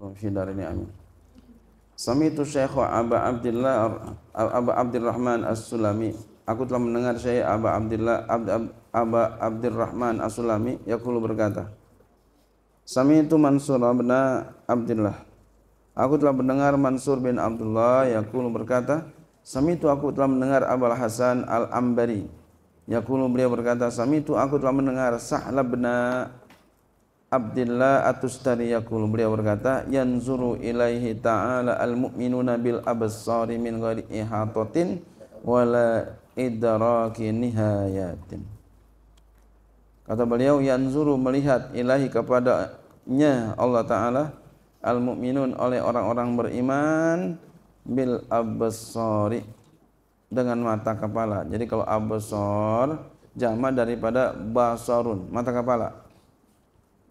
Allah hidarini amin. Samitu Syekh Aba Abdullah Aba Abdurrahman As-Sulami. Aku telah mendengar Syekh Aba Abdullah Ab, Ab, Aba Abdurrahman As-Sulami yaqulu berkata, Samitu Mansur bin Abdullah. Aku telah mendengar Mansur bin Abdullah yaqulu berkata, Samitu aku telah mendengar Abal Hasan Al-Ambari. Yaqulu beliau berkata, Samitu aku telah mendengar Sa'lab bin Abdullah At-Tustaniyakul beliau berkata yanzuru ilaihi ta'ala al-mu'minuna bil absari min ghairi ihatatin wala idraki nihayatin kata beliau yanzuru melihat ilahi kepadanya Allah taala al-mu'minun oleh orang-orang beriman bil absari dengan mata kepala jadi kalau absor jama daripada basarun mata kepala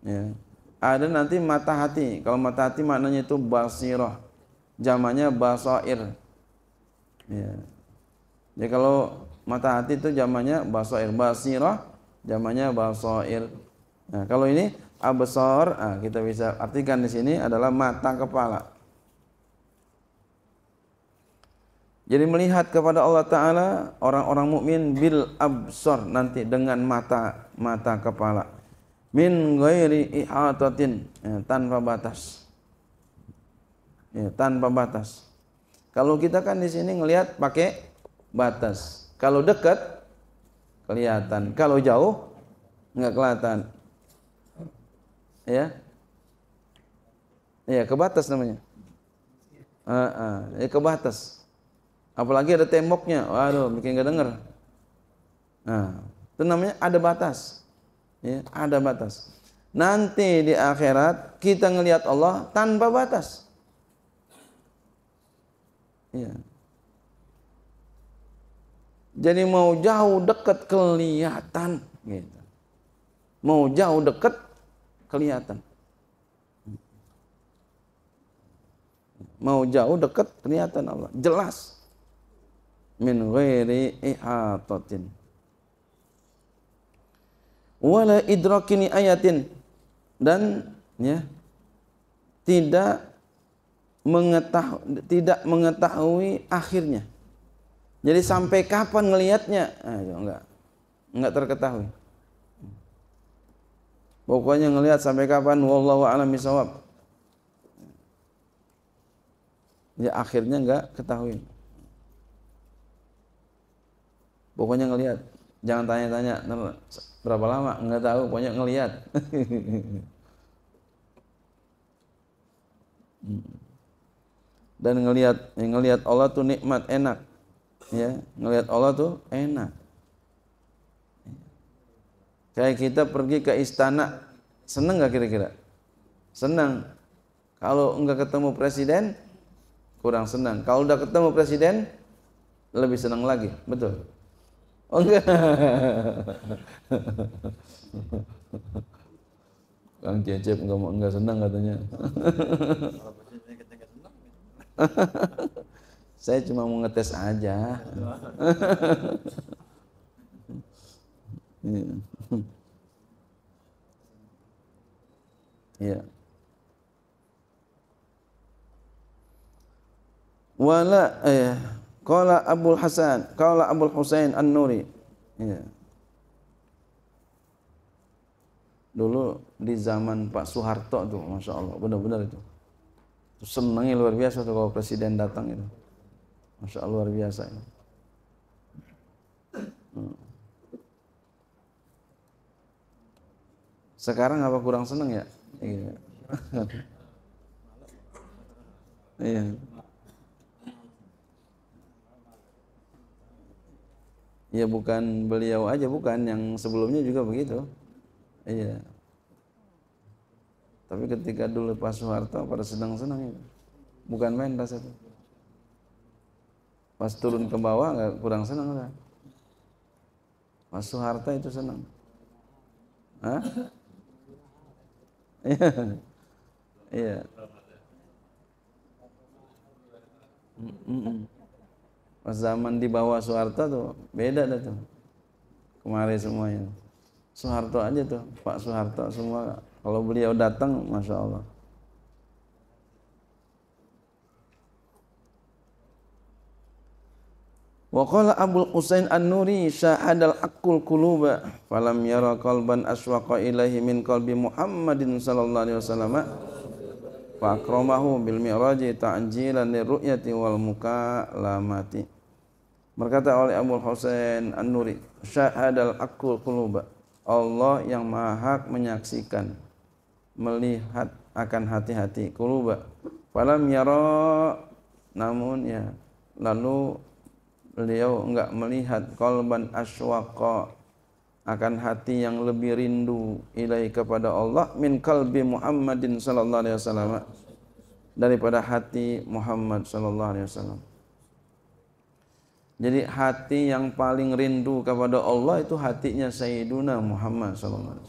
ya. Ada nanti mata hati. Kalau mata hati maknanya itu basiroh. Jamannya basoir. Ya. Jadi ya, kalau mata hati itu jamannya basoir. Basiroh jamannya basoir. Nah, kalau ini abesor, nah, kita bisa artikan di sini adalah mata kepala. Jadi melihat kepada Allah Taala orang-orang mukmin bil absor nanti dengan mata mata kepala min ghairi ihatatin ya, tanpa batas ya, tanpa batas kalau kita kan di sini ngelihat pakai batas kalau dekat kelihatan kalau jauh nggak kelihatan ya ya ke batas namanya uh, uh, ya ke batas apalagi ada temboknya waduh bikin nggak denger nah itu namanya ada batas Ya, ada batas. Nanti di akhirat kita ngelihat Allah tanpa batas. Ya. Jadi mau jauh dekat kelihatan gitu. Mau jauh dekat kelihatan. Mau jauh dekat kelihatan Allah, jelas. Min ghairi ihatatin wala idrakini ayatin dan ya tidak mengetahui tidak mengetahui akhirnya. Jadi sampai kapan ngelihatnya? Ah, ya, enggak. Enggak terketahui. Pokoknya ngelihat sampai kapan wallahu alam bisawab. Ya akhirnya enggak ketahui. Pokoknya ngelihat. Jangan tanya-tanya berapa lama nggak tahu banyak ngelihat dan ngelihat eh, ngelihat Allah tuh nikmat enak ya ngelihat Allah tuh enak kayak kita pergi ke istana seneng nggak kira-kira senang kalau nggak ketemu presiden kurang senang kalau udah ketemu presiden lebih senang lagi betul Oh, enggak. Kang Cecep enggak mau enggak senang katanya. Saya cuma mau ngetes aja. Iya. Wala eh Qala Abdul Hasan, qala Abdul Husain An-Nuri. Ya. Dulu di zaman Pak Soeharto tuh, masya Allah, benar-benar itu. Senangnya luar biasa tuh kalau presiden datang itu. Masya Allah luar biasa ini. Hmm. Sekarang apa kurang seneng ya? Iya. iya. ya bukan beliau aja bukan yang sebelumnya juga begitu iya tapi ketika dulu Pak Soeharto pada senang-senang itu bukan main itu pas turun ke bawah nggak kurang senang lah Pak Soeharto itu senang Hah? iya iya mm Pas zaman di bawah Soeharto tuh beda dah tuh. Kemarin semuanya. Soeharto aja tuh, Pak Soeharto semua kalau beliau datang, masya Allah. Waqala Abdul Husain An-Nuri syahadal akul kuluba falam yara qalban aswaqa ilaihi min qalbi Muhammadin sallallahu alaihi wasallam fa akramahu bil mi'raji ta'jilan lirru'yati wal mukalamati Berkata oleh Abu Husain An-Nuri, syahadal akul quluba. Allah yang maha menyaksikan, melihat akan hati-hati quluba. Falam yara namun ya lalu beliau enggak melihat kolban aswaqa akan hati yang lebih rindu ilai kepada Allah min kalbi Muhammadin sallallahu alaihi wasallam daripada hati Muhammad sallallahu alaihi wasallam jadi hati yang paling rindu kepada Allah itu hatinya Sayyiduna Muhammad SAW.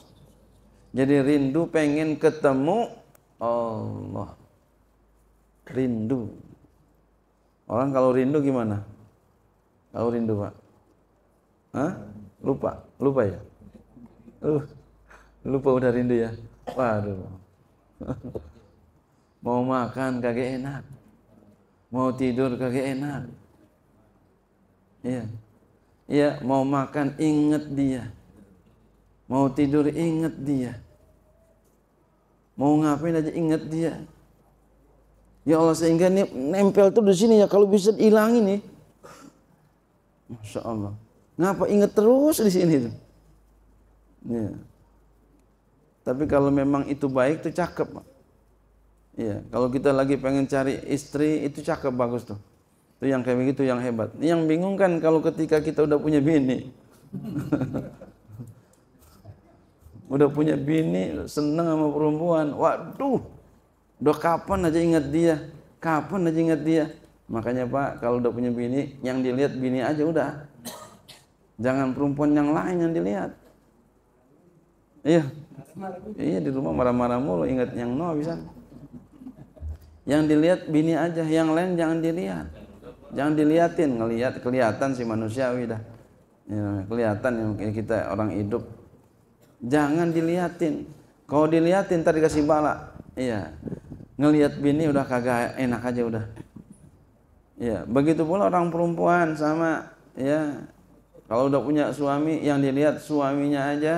Jadi rindu pengen ketemu Allah. Rindu. Orang kalau rindu gimana? Kalau rindu Pak? Hah? Lupa? Lupa ya? Uh, lupa udah rindu ya? Waduh. Mau makan kagak enak. Mau tidur kagak enak Iya. Iya, mau makan inget dia. Mau tidur inget dia. Mau ngapain aja inget dia. Ya Allah sehingga ini nempel tuh di sini ya kalau bisa hilang ini, Masya Allah. Ngapa inget terus di sini tuh? Ya. Tapi kalau memang itu baik tuh cakep. Iya, kalau kita lagi pengen cari istri itu cakep bagus tuh. Itu yang kayak begitu yang hebat. ini Yang bingung kan kalau ketika kita udah punya bini. udah punya bini, seneng sama perempuan. Waduh, udah kapan aja ingat dia? Kapan aja ingat dia? Makanya Pak, kalau udah punya bini, yang dilihat bini aja udah. Jangan perempuan yang lain yang dilihat. Iya. Iya di rumah marah-marah mulu ingat yang no bisa. Yang dilihat bini aja, yang lain jangan dilihat jangan diliatin ngelihat kelihatan si manusiawi dah ya, kelihatan yang kita orang hidup jangan diliatin kalau diliatin tadi kasih bala iya ngelihat bini udah kagak enak aja udah ya begitu pula orang perempuan sama ya kalau udah punya suami yang dilihat suaminya aja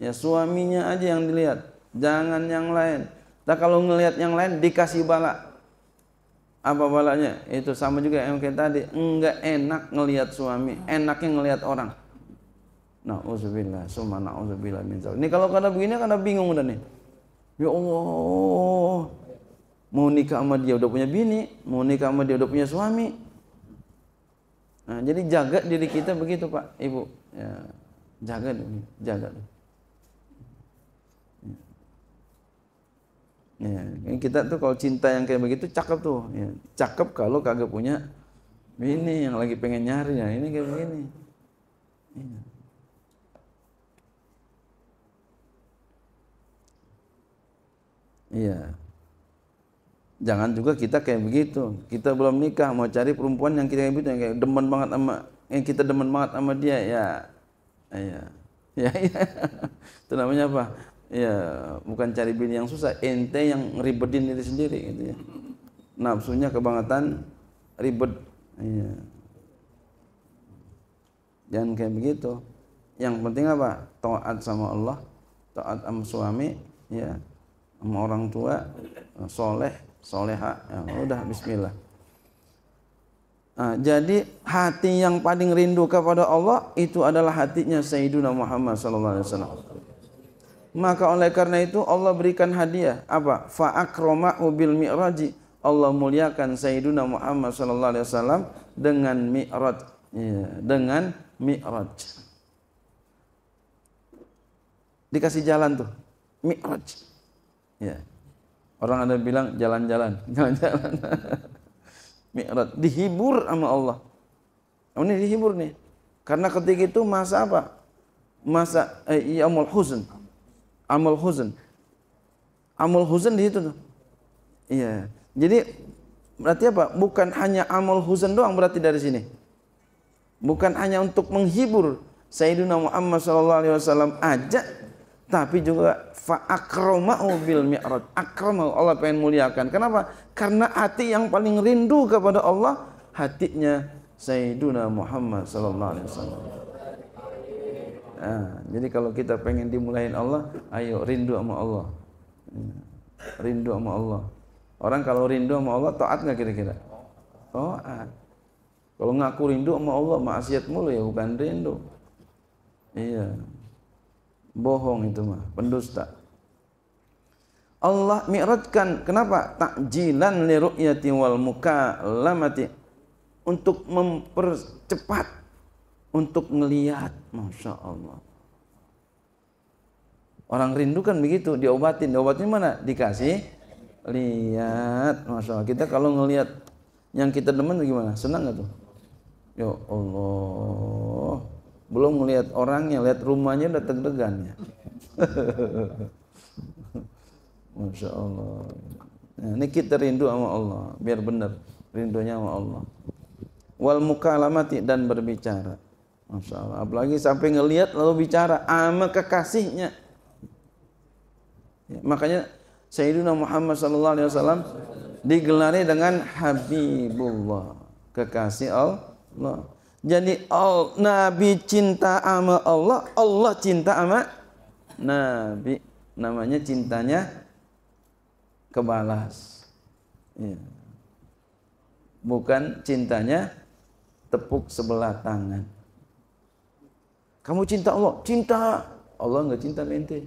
ya suaminya aja yang dilihat jangan yang lain Nah kalau ngelihat yang lain dikasih balak apa balanya itu sama juga yang kayak tadi enggak enak ngelihat suami enaknya ngelihat orang nah Nauzubillah, summa nauzubillah minta Ini kalau kada begini kada bingung udah nih. Ya Allah. Mau nikah sama dia udah punya bini, mau nikah sama dia udah punya suami. Nah, jadi jaga diri kita begitu, Pak, Ibu. Ya, jaga diri, jaga dulu Ya, kita tuh kalau cinta yang kayak begitu cakep tuh. Ya. Cakep kalau kagak punya ini yang lagi pengen nyari ya. Ini kayak begini. Ya. Iya. Jangan juga kita kayak begitu. Kita belum nikah mau cari perempuan yang kita kayak begitu yang kayak demen banget sama yang kita demen banget sama dia ya. Iya. Ya, iya, ya. Itu namanya apa? ya bukan cari bini yang susah ente yang ribetin diri sendiri gitu ya nafsunya kebangetan ribet ya. jangan kayak begitu yang penting apa taat sama Allah taat sama suami ya sama orang tua soleh soleha ya, udah Bismillah Nah, jadi hati yang paling rindu kepada Allah itu adalah hatinya Sayyidina Muhammad sallallahu alaihi wasallam. Maka oleh karena itu Allah berikan hadiah apa? Fa ubil bil Allah muliakan Sayyiduna Muhammad sallallahu alaihi wasallam dengan mi'raj. Ya, dengan mi'raj. Dikasih jalan tuh, mi'raj. Ya. Orang ada bilang jalan-jalan, jalan-jalan. mi'raj dihibur sama Allah. Oh, ini dihibur nih. Karena ketika itu masa apa? Masa eh, yaumul huzn amul huzn. Amul huzn di situ Iya. Jadi berarti apa? Bukan hanya amul huzn doang berarti dari sini. Bukan hanya untuk menghibur Sayyidina Muhammad sallallahu alaihi wasallam aja tapi juga fa akramahu bil mi'raj. Akramahu Allah pengen muliakan. Kenapa? Karena hati yang paling rindu kepada Allah hatinya Sayyiduna Muhammad sallallahu alaihi wasallam. Nah, jadi kalau kita pengen dimulain Allah, ayo rindu sama Allah. Ah, rindu sama Allah. Orang kalau rindu sama Allah taat nggak kira-kira? Taat. Kalau ngaku rindu sama Allah maksiat mulu ya bukan rindu. Iya. Bohong itu mah, pendusta. Allah mi'rajkan kenapa? Takjilan li ru'yati wal lamati. untuk mempercepat untuk melihat, Masya Allah Orang rindu kan begitu, diobatin. Diobatin mana? Dikasih lihat. Masya Allah. Kita kalau ngelihat yang kita demen gimana? Senang nggak tuh? Ya Allah. Belum ngelihat orangnya, lihat rumahnya udah deg-degannya. Masya Allah. Nah, ini kita rindu sama Allah, biar benar rindunya sama Allah. Wal mukalamati dan berbicara. Masya Allah. Apalagi sampai ngelihat lalu bicara ama kekasihnya. Ya, makanya Sayyidina Muhammad Sallallahu Alaihi Wasallam digelari dengan Habibullah, kekasih Allah. Jadi all, Nabi cinta ama Allah, Allah cinta ama Nabi. Namanya cintanya kebalas. Ya. Bukan cintanya tepuk sebelah tangan. Kamu cinta Allah? Cinta. Allah enggak cinta ente.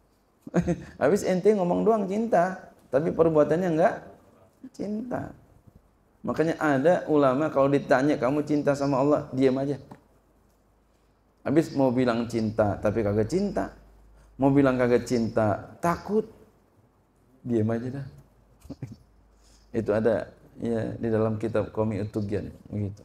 Habis ente ngomong doang cinta, tapi perbuatannya enggak cinta. Makanya ada ulama kalau ditanya kamu cinta sama Allah, diam aja. Habis mau bilang cinta, tapi kagak cinta. Mau bilang kagak cinta, takut. Diam aja dah. Itu ada ya di dalam kitab Qomi Utugian begitu.